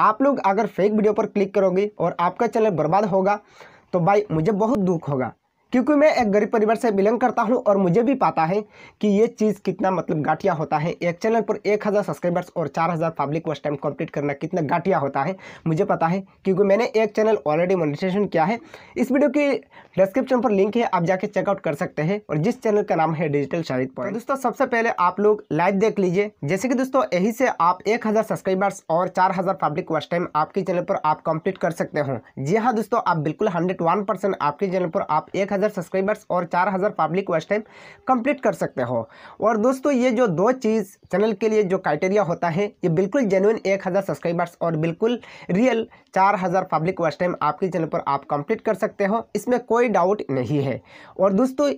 आप लोग अगर फेक वीडियो पर क्लिक करोगे और आपका चैनल बर्बाद होगा तो भाई मुझे बहुत दुख होगा क्योंकि मैं एक गरीब परिवार से बिलोंग करता हूं और मुझे भी पता है कि ये चीज़ कितना मतलब गाठिया होता है एक चैनल पर एक हज़ार सब्सक्राइबर्स और चार हज़ार पब्लिक वॉच टाइम कंप्लीट करना कितना गाठिया होता है मुझे पता है क्योंकि मैंने एक चैनल ऑलरेडी मोनिटेशन किया है इस वीडियो की डिस्क्रिप्शन पर लिंक है आप जाके चेकआउट कर सकते हैं और जिस चैनल का नाम है डिजिटल शाहिद पॉइंट दोस्तों सबसे पहले आप लोग लाइव देख लीजिए जैसे कि दोस्तों यही से आप एक सब्सक्राइबर्स और चार पब्लिक वॉच टाइम आपके चैनल पर आप कंप्लीट कर सकते हो जी हाँ दोस्तों आप बिल्कुल हंड्रेड आपके चैनल पर आप एक हज़ार सब्सक्राइबर्स और चार हज़ार पब्लिक वॉच टाइम कंप्लीट कर सकते हो और दोस्तों ये जो दो चीज़ चैनल के लिए जो क्राइटेरिया होता है ये बिल्कुल जेनुइन एक हज़ार सब्सक्राइबर्स और बिल्कुल रियल चार हज़ार पब्लिक वॉच टाइम आपके चैनल पर आप कंप्लीट कर सकते हो इसमें कोई डाउट नहीं है और दोस्तों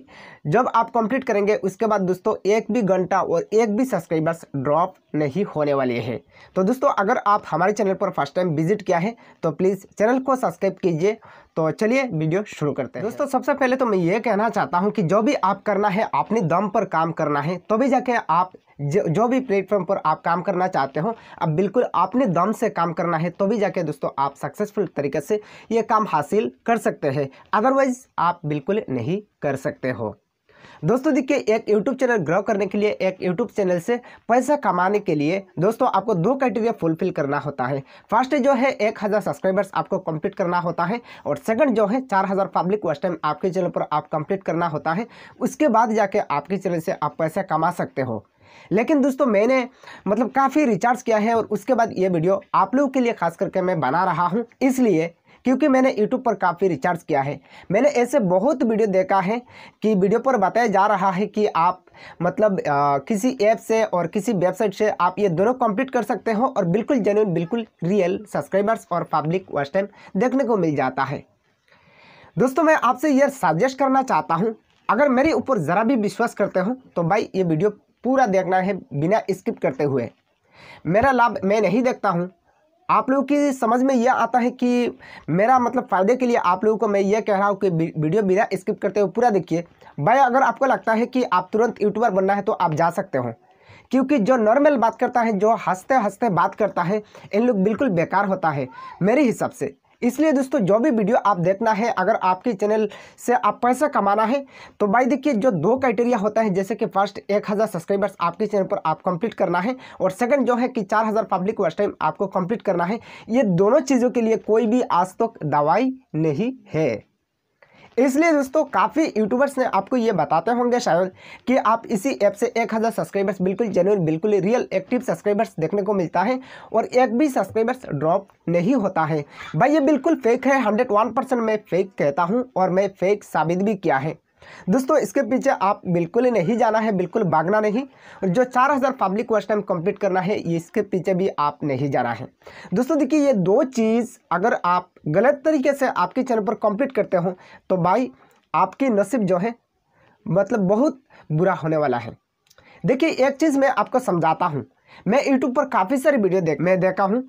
जब आप कंप्लीट करेंगे उसके बाद दोस्तों एक भी घंटा और एक भी सब्सक्राइबर्स ड्रॉप नहीं होने वाले हैं तो दोस्तों अगर आप हमारे चैनल पर फर्स्ट टाइम विजिट किया है तो प्लीज़ चैनल को सब्सक्राइब कीजिए तो चलिए वीडियो शुरू करते हैं दोस्तों सबसे पहले तो मैं ये कहना चाहता हूँ कि जो भी आप करना है अपने दम पर काम करना है तो भी जाके आप जो, जो भी प्लेटफॉर्म पर आप काम करना चाहते हो अब बिल्कुल अपने दम से काम करना है तो भी जाके दोस्तों आप सक्सेसफुल तरीके से ये काम हासिल कर सकते हैं अदरवाइज़ आप बिल्कुल नहीं कर सकते हो दोस्तों देखिए एक यूट्यूब चैनल ग्रो करने के लिए एक यूट्यूब चैनल से पैसा कमाने के लिए दोस्तों आपको दो क्राइटेरिया फुलफिल करना होता है फर्स्ट जो है एक हज़ार सब्सक्राइबर्स आपको कंप्लीट करना होता है और सेकंड जो है चार हज़ार पब्लिक वर्ष टाइम आपके चैनल पर आप कंप्लीट करना होता है उसके बाद जाके आपके चैनल से आप पैसा कमा सकते हो लेकिन दोस्तों मैंने मतलब काफ़ी रिचार्ज किया है और उसके बाद ये वीडियो आप लोगों के लिए खास करके मैं बना रहा हूँ इसलिए क्योंकि मैंने यूट्यूब पर काफ़ी रिचार्ज किया है मैंने ऐसे बहुत वीडियो देखा है कि वीडियो पर बताया जा रहा है कि आप मतलब आ, किसी ऐप से और किसी वेबसाइट से आप ये दोनों कंप्लीट कर सकते हो और बिल्कुल जेन्यून बिल्कुल रियल सब्सक्राइबर्स और पब्लिक वॉच टाइम देखने को मिल जाता है दोस्तों मैं आपसे यह सजेस्ट करना चाहता हूँ अगर मेरे ऊपर ज़रा भी विश्वास करते हो तो भाई ये वीडियो पूरा देखना है बिना स्किप करते हुए मेरा लाभ मैं नहीं देखता हूँ आप लोगों की समझ में यह आता है कि मेरा मतलब फ़ायदे के लिए आप लोगों को मैं ये कह रहा हूँ कि वीडियो बिना स्किप करते हुए पूरा देखिए भाई अगर आपको लगता है कि आप तुरंत यूट्यूबर बनना है तो आप जा सकते हो क्योंकि जो नॉर्मल बात करता है जो हंसते हंसते बात करता है इन लोग बिल्कुल बेकार होता है मेरे हिसाब से इसलिए दोस्तों जो भी वीडियो आप देखना है अगर आपके चैनल से आप पैसा कमाना है तो भाई देखिए जो दो क्राइटेरिया होता है जैसे कि फर्स्ट एक हज़ार सब्सक्राइबर्स आपके चैनल पर आप कंप्लीट करना है और सेकंड जो है कि चार हज़ार पब्लिक वर्ष टाइम आपको कंप्लीट करना है ये दोनों चीज़ों के लिए कोई भी आज तक दवाई नहीं है इसलिए दोस्तों काफ़ी यूट्यूबर्स ने आपको ये बताते होंगे शायद कि आप इसी ऐप से 1000 सब्सक्राइबर्स बिल्कुल जेन्यून बिल्कुल रियल एक्टिव सब्सक्राइबर्स देखने को मिलता है और एक भी सब्सक्राइबर्स ड्रॉप नहीं होता है भाई ये बिल्कुल फेक है हंड्रेड वन परसेंट मैं फेक कहता हूँ और मैं फेक साबित भी किया है दोस्तों इसके पीछे आप बिल्कुल नहीं जाना है बिल्कुल भागना नहीं जो चार हज़ार पब्लिक वर्ष टाइम कंप्लीट करना है इसके पीछे भी आप नहीं जाना है दोस्तों देखिए ये दो चीज़ अगर आप गलत तरीके से आपके चैनल पर कंप्लीट करते हो तो भाई आपकी नसीब जो है मतलब बहुत बुरा होने वाला है देखिए एक चीज़ मैं आपको समझाता हूँ मैं यूट्यूब पर काफ़ी सारी वीडियो देख मैं देखा हूँ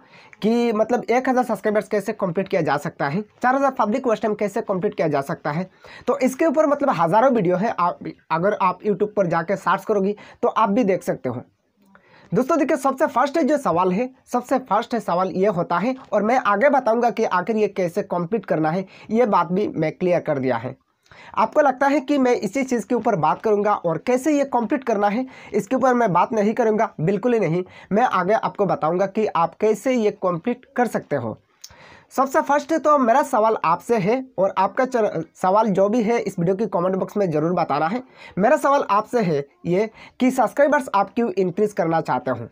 कि मतलब एक हज़ार सब्सक्राइबर्स कैसे कंप्लीट किया जा सकता है चार हज़ार पब्लिक वेस्टम टाइम कैसे कंप्लीट किया जा सकता है तो इसके ऊपर मतलब हज़ारों वीडियो है आप अगर आप यूट्यूब पर जाकर सर्च करोगी तो आप भी देख सकते हो दोस्तों देखिए सबसे फर्स्ट जो सवाल है सबसे फर्स्ट है सवाल ये होता है और मैं आगे बताऊँगा कि आखिर ये कैसे कॉम्पीट करना है ये बात भी मैं क्लियर कर दिया है आपको लगता है कि मैं इसी चीज़ के ऊपर बात करूँगा और कैसे ये कंप्लीट करना है इसके ऊपर मैं बात नहीं करूंगा बिल्कुल ही नहीं मैं आगे आपको बताऊँगा कि आप कैसे ये कंप्लीट कर सकते हो सबसे फर्स्ट तो मेरा सवाल आपसे है और आपका चर, सवाल जो भी है इस वीडियो की कमेंट बॉक्स में ज़रूर बताना है मेरा सवाल आपसे है ये कि सब्सक्राइबर्स आप क्यों इंक्रीज़ करना चाहते हो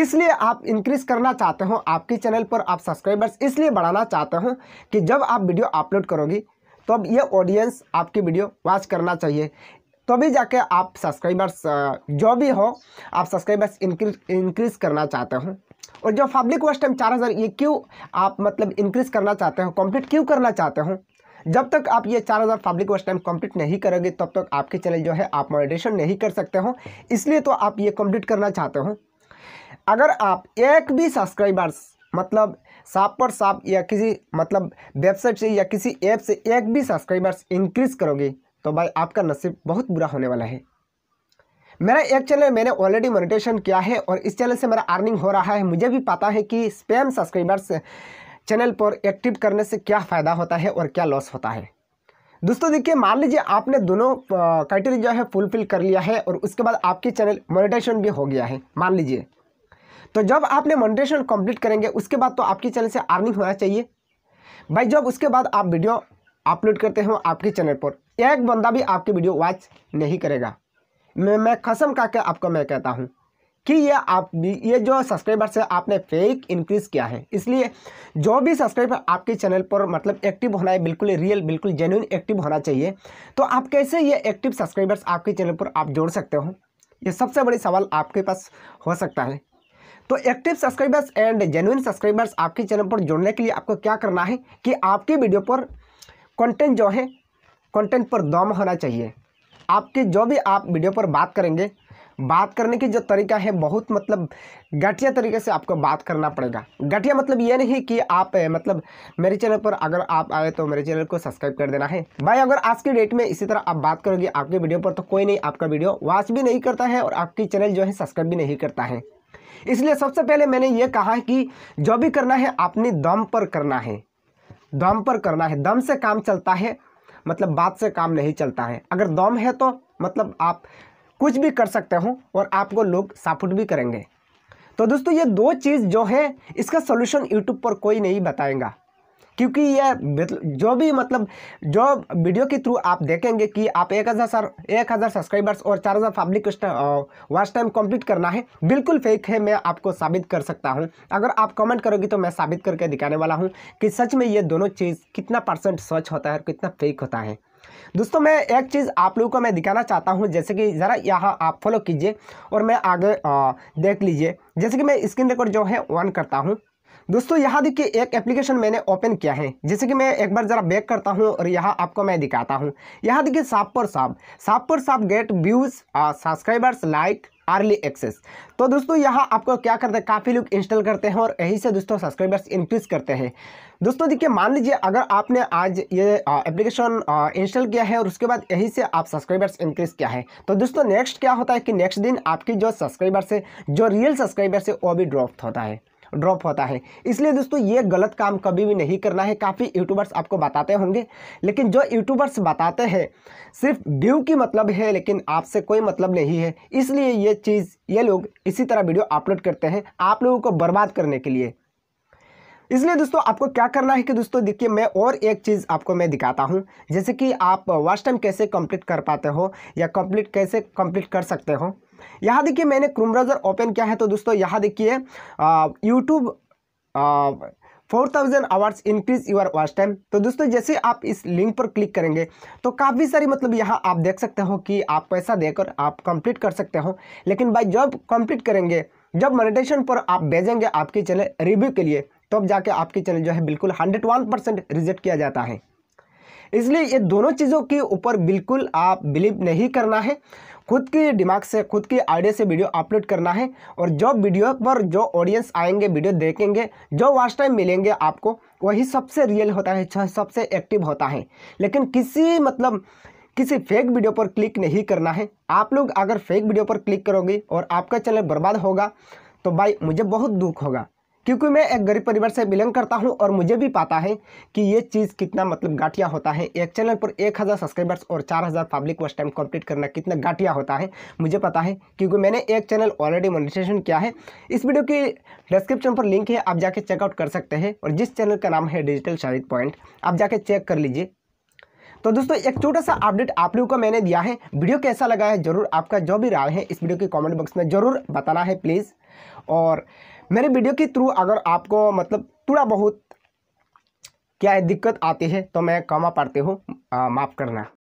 इसलिए आप इंक्रीज़ करना चाहते हो आपके चैनल पर आप सब्सक्राइबर्स इसलिए बढ़ाना चाहते हो कि जब आप वीडियो अपलोड करोगी तो अब ये ऑडियंस आपकी वीडियो वॉच करना चाहिए तभी तो जाके आप सब्सक्राइबर्स जो भी हो आप सब्सक्राइबर्स इंक्री इंक्रीज़ करना चाहते हो और जो पब्लिक वॉच टाइम चार हज़ार ये क्यों आप मतलब इंक्रीज़ करना चाहते हो कंप्लीट क्यों करना चाहते हो जब तक आप ये चार हज़ार पब्लिक वॉच टाइम कंप्लीट नहीं करोगे तब तक आपके चैनल जो है आप मॉडिटेशन नहीं कर सकते हो इसलिए तो आप ये कम्प्लीट करना चाहते हो अगर आप एक भी सब्सक्राइबर्स मतलब साफ पर साफ या किसी मतलब वेबसाइट से या किसी ऐप से एक भी सब्सक्राइबर्स इंक्रीज करोगे तो भाई आपका नसीब बहुत बुरा होने वाला है मेरा एक चैनल मैंने ऑलरेडी मोनिटेशन किया है और इस चैनल से मेरा अर्निंग हो रहा है मुझे भी पता है कि स्पैम सब्सक्राइबर्स चैनल पर एक्टिव करने से क्या फ़ायदा होता है और क्या लॉस होता है दोस्तों देखिए मान लीजिए आपने दोनों क्राइटेरिया जो है फुलफिल कर लिया है और उसके बाद आपकी चैनल मोनिटेशन भी हो गया है मान लीजिए तो जब आपने मोनिटेशन कंप्लीट करेंगे उसके बाद तो आपके चैनल से अर्निंग होना चाहिए भाई जब उसके बाद आप वीडियो अपलोड करते हो आपके चैनल पर एक बंदा भी आपकी वीडियो वॉच नहीं करेगा मैं मैं कसम का के आपको मैं कहता हूँ कि ये आप ये जो सब्सक्राइबर्स है आपने फेक इंक्रीज़ किया है इसलिए जो भी सब्सक्राइबर आपके चैनल पर मतलब एक्टिव होना है बिल्कुल रियल बिल्कुल जेन्यून एक्टिव होना चाहिए तो आप कैसे ये एक्टिव सब्सक्राइबर्स आपके चैनल पर आप जोड़ सकते हो ये सबसे बड़ी सवाल आपके पास हो सकता है तो active subscribers and genuine subscribers आपके चैनल पर जुड़ने के लिए आपको क्या करना है कि आपके वीडियो पर कंटेंट जो है कंटेंट पर दम होना चाहिए आपके जो भी आप वीडियो पर बात करेंगे बात करने की जो तरीका है बहुत मतलब घटिया तरीके से आपको बात करना पड़ेगा घटिया मतलब ये नहीं कि आप मतलब मेरे चैनल पर अगर आप आए तो मेरे चैनल को सब्सक्राइब कर देना है भाई अगर आज के डेट में इसी तरह आप बात करोगे आपके वीडियो पर तो कोई नहीं आपका वीडियो वॉच भी नहीं करता है और आपकी चैनल जो है सब्सक्राइब भी नहीं करता है इसलिए सबसे पहले मैंने ये कहा कि जो भी करना है अपने दम पर करना है दम पर करना है दम से काम चलता है मतलब बात से काम नहीं चलता है अगर दम है तो मतलब आप कुछ भी कर सकते हो और आपको लोग सपोर्ट भी करेंगे तो दोस्तों ये दो चीज़ जो है इसका सोल्यूशन यूट्यूब पर कोई नहीं बताएगा क्योंकि ये मतलब, जो भी मतलब जो वीडियो के थ्रू आप देखेंगे कि आप एक हज़ार सर एक हज़ार सब्सक्राइबर्स और चार हज़ार पब्लिक वर्स टाइम कंप्लीट करना है बिल्कुल फेक है मैं आपको साबित कर सकता हूँ अगर आप कमेंट करोगे तो मैं साबित करके दिखाने वाला हूँ कि सच में ये दोनों चीज़ कितना परसेंट सच होता है और कितना फेक होता है दोस्तों मैं एक चीज़ आप लोगों को मैं दिखाना चाहता हूँ जैसे कि ज़रा यहाँ आप फॉलो कीजिए और मैं आगे देख लीजिए जैसे कि मैं स्क्रीन रिकॉर्ड जो है ऑन करता हूँ दोस्तों यहाँ देखिए एक एप्लीकेशन मैंने ओपन किया है जैसे कि मैं एक बार ज़रा बैक करता हूँ और यहाँ आपको मैं दिखाता हूँ यहाँ देखिए साफ पर साफ साफ पर साफ get views subscribers like early access तो दोस्तों यहाँ आपको क्या करते हैं काफ़ी लोग इंस्टॉल करते हैं और यहीं से दोस्तों सब्सक्राइबर्स इंक्रीज़ करते हैं दोस्तों देखिए मान लीजिए अगर आपने आज ये एप्लीकेशन इंस्टॉल किया है और उसके बाद यहीं से आप सब्सक्राइबर्स इंक्रीज़ किया है तो दोस्तों नेक्स्ट क्या होता है कि नेक्स्ट दिन आपकी जो सब्सक्राइबर्स है जो रियल सब्सक्राइबर्स है वो भी ड्रॉप होता है ड्रॉप होता है इसलिए दोस्तों ये गलत काम कभी भी नहीं करना है काफ़ी यूट्यूबर्स आपको बताते होंगे लेकिन जो यूट्यूबर्स बताते हैं सिर्फ व्यू की मतलब है लेकिन आपसे कोई मतलब नहीं है इसलिए ये चीज़ ये लोग इसी तरह वीडियो अपलोड करते हैं आप लोगों को बर्बाद करने के लिए इसलिए दोस्तों आपको क्या करना है कि दोस्तों देखिए मैं और एक चीज़ आपको मैं दिखाता हूँ जैसे कि आप वास्ट टाइम कैसे कंप्लीट कर पाते हो या कंप्लीट कैसे कंप्लीट कर सकते हो यहाँ देखिए मैंने क्रोम ब्राउज़र ओपन किया है तो दोस्तों यहाँ देखिए YouTube four thousand hours increase your watch time तो दोस्तों जैसे आप इस लिंक पर क्लिक करेंगे तो काफ़ी सारी मतलब यहाँ आप देख सकते हो कि आप पैसा देकर आप कंप्लीट कर सकते हो लेकिन भाई जब कंप्लीट करेंगे जब मोनेटेशन पर आप भेजेंगे आपके चैनल रिव्यू के लिए तब तो जाके आपके चैनल जो है बिल्कुल हंड्रेड वन परसेंट रिजेक्ट किया जाता है इसलिए ये दोनों चीज़ों के ऊपर बिल्कुल आप बिलीव नहीं करना है खुद की दिमाग से खुद की आइडिया से वीडियो अपलोड करना है और जो वीडियो पर जो ऑडियंस आएंगे वीडियो देखेंगे जो वाच टाइम मिलेंगे आपको वही सबसे रियल होता है सबसे एक्टिव होता है लेकिन किसी मतलब किसी फेक वीडियो पर क्लिक नहीं करना है आप लोग अगर फेक वीडियो पर क्लिक करोगे और आपका चैनल बर्बाद होगा तो भाई मुझे बहुत दुख होगा क्योंकि मैं एक गरीब परिवार से बिलोंग करता हूं और मुझे भी पता है कि ये चीज़ कितना मतलब गाठिया होता है एक चैनल पर एक हज़ार सब्सक्राइबर्स और चार हज़ार पब्लिक वॉच टाइम कंप्लीट करना कितना गाठिया होता है मुझे पता है क्योंकि मैंने एक चैनल ऑलरेडी मोनिटेशन किया है इस वीडियो की डिस्क्रिप्शन पर लिंक है आप जाके चेकआउट कर सकते हैं और जिस चैनल का नाम है डिजिटल शाहिद पॉइंट आप जाके चेक कर लीजिए तो दोस्तों एक छोटा सा अपडेट आप लोगों को मैंने दिया है वीडियो कैसा लगा है जरूर आपका जो भी राय है इस वीडियो के कॉमेंट बॉक्स में जरूर बताना है प्लीज़ और मेरे वीडियो के थ्रू अगर आपको मतलब थोड़ा बहुत क्या है दिक्कत आती है तो मैं कमा पाते हूँ माफ़ करना